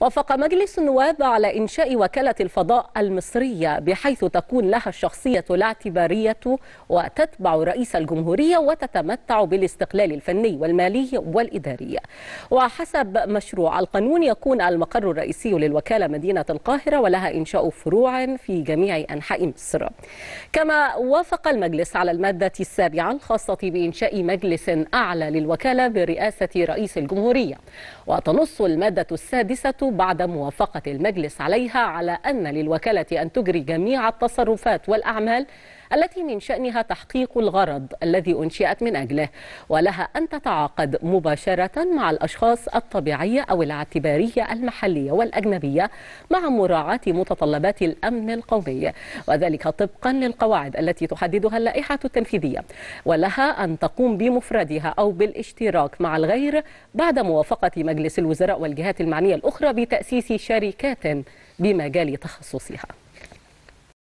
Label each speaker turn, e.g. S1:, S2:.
S1: وافق مجلس النواب على إنشاء وكالة الفضاء المصرية بحيث تكون لها الشخصية الاعتبارية وتتبع رئيس الجمهورية وتتمتع بالاستقلال الفني والمالي والإداري وحسب مشروع القانون يكون المقر الرئيسي للوكالة مدينة القاهرة ولها إنشاء فروع في جميع أنحاء مصر كما وافق المجلس على المادة السابعة الخاصة بإنشاء مجلس أعلى للوكالة برئاسة رئيس الجمهورية وتنص المادة السادسة بعد موافقة المجلس عليها على أن للوكالة أن تجري جميع التصرفات والأعمال التي من شأنها تحقيق الغرض الذي أنشئت من أجله ولها أن تتعاقد مباشرة مع الأشخاص الطبيعية أو الاعتبارية المحلية والأجنبية مع مراعاة متطلبات الأمن القومي وذلك طبقا للقواعد التي تحددها اللائحة التنفيذية ولها أن تقوم بمفردها أو بالاشتراك مع الغير بعد موافقة مجلس الوزراء والجهات المعنية الأخرى بتأسيس شركات بمجال تخصصها